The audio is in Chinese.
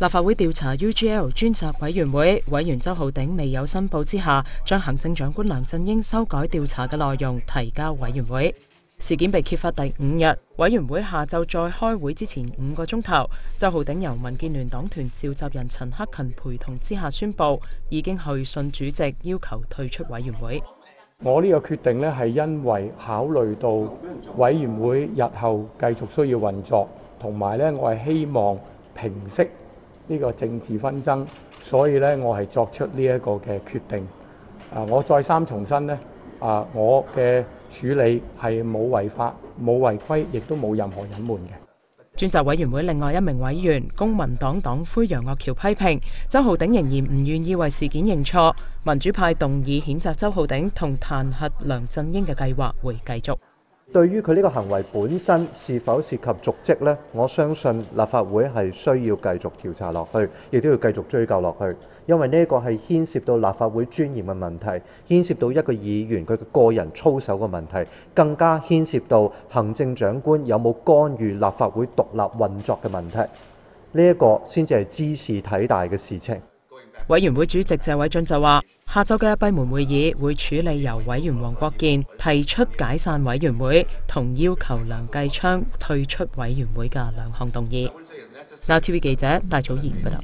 立法会调查 U.G.L 专责委员会委员周浩鼎未有申报之下，将行政长官梁振英修改调查嘅内容提交委员会。事件被揭发第五日，委员会下昼再开会之前五个钟头，周浩鼎由民建联党团召集人陈克勤陪同之下宣布，已经去信主席要求退出委员会。我呢个决定咧，系因为考虑到委员会日后继续需要运作，同埋咧，我系希望平息。呢個政治紛爭，所以呢，我係作出呢一個嘅決定。啊，我再三重申呢，啊，我嘅處理係冇違法、冇違規，亦都冇任何隱瞞嘅專責委員會。另外一名委員，公民黨黨魁楊岳橋批評周浩鼎仍然唔願意為事件認錯，民主派動議譴責周浩鼎同彈劾梁振英嘅計劃會繼續。对于佢呢个行为本身是否涉及渎职呢？我相信立法会系需要继续调查落去，亦都要继续追究落去，因为呢一个系牵涉到立法会尊严嘅问题，牵涉到一个议员佢嘅个人操守嘅问题，更加牵涉到行政长官有冇干预立法会独立运作嘅问题，呢一个先至系知事体大嘅事情。委员会主席谢伟俊就话：，下周嘅闭门会议会处理由委员王国健提出解散委员会同要求梁继昌退出委员会嘅两项动议。嗱，TV 记者戴祖贤报道。